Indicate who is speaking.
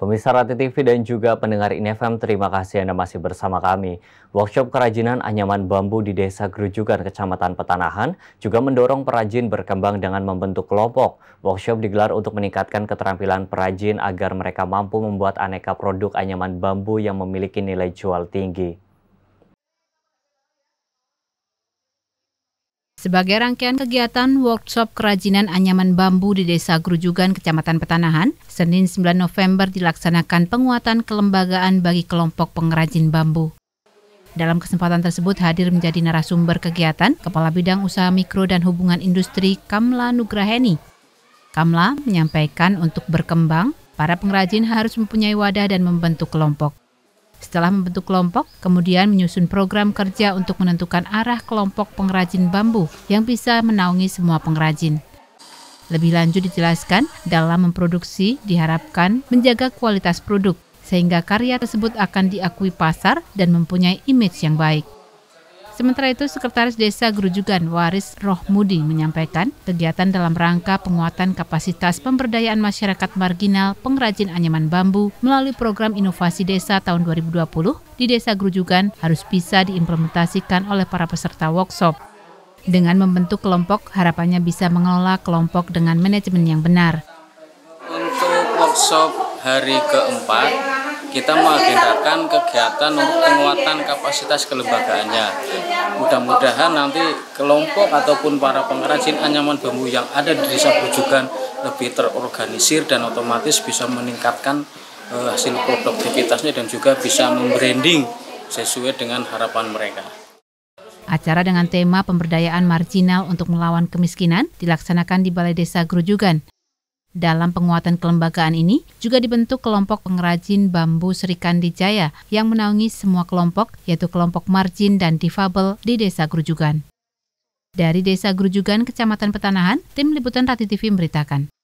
Speaker 1: Pemirsa Rati TV dan juga pendengar InFM, terima kasih Anda masih bersama kami. Workshop kerajinan anyaman bambu di Desa Gerujukan, Kecamatan Petanahan, juga mendorong perajin berkembang dengan membentuk kelompok. Workshop digelar untuk meningkatkan keterampilan perajin agar mereka mampu membuat aneka produk anyaman bambu yang memiliki nilai jual tinggi.
Speaker 2: Sebagai rangkaian kegiatan workshop kerajinan anyaman bambu di Desa Grujugan, Kecamatan Petanahan, Senin 9 November dilaksanakan penguatan kelembagaan bagi kelompok pengrajin bambu. Dalam kesempatan tersebut hadir menjadi narasumber kegiatan Kepala Bidang Usaha Mikro dan Hubungan Industri Kamla Nugraheni. Kamla menyampaikan untuk berkembang, para pengrajin harus mempunyai wadah dan membentuk kelompok. Setelah membentuk kelompok, kemudian menyusun program kerja untuk menentukan arah kelompok pengrajin bambu yang bisa menaungi semua pengrajin. Lebih lanjut dijelaskan, dalam memproduksi diharapkan menjaga kualitas produk, sehingga karya tersebut akan diakui pasar dan mempunyai image yang baik. Sementara itu, Sekretaris Desa Gerujukan Waris Rohmudi menyampaikan kegiatan dalam rangka penguatan kapasitas pemberdayaan masyarakat marginal pengrajin anyaman bambu melalui program inovasi desa tahun 2020 di Desa Gerujukan harus bisa diimplementasikan oleh para peserta workshop. Dengan membentuk kelompok, harapannya bisa mengelola kelompok dengan manajemen yang benar.
Speaker 3: Untuk workshop hari keempat, kita mengagendakan kegiatan untuk penguatan kapasitas kelembagaannya. Mudah-mudahan nanti kelompok ataupun para pengrajin anyaman bambu yang ada di desa Bujukan lebih terorganisir dan otomatis bisa meningkatkan eh, hasil produktivitasnya dan juga bisa membranding sesuai dengan harapan mereka.
Speaker 2: Acara dengan tema pemberdayaan marginal untuk melawan kemiskinan dilaksanakan di Balai Desa Grujugan. Dalam penguatan kelembagaan ini juga dibentuk kelompok pengrajin bambu Serikandi Jaya yang menaungi semua kelompok yaitu kelompok margin dan difabel di Desa Grujugan. Dari Desa Grujugan, Kecamatan Petanahan, Tim Liputan Rati TV memberitakan.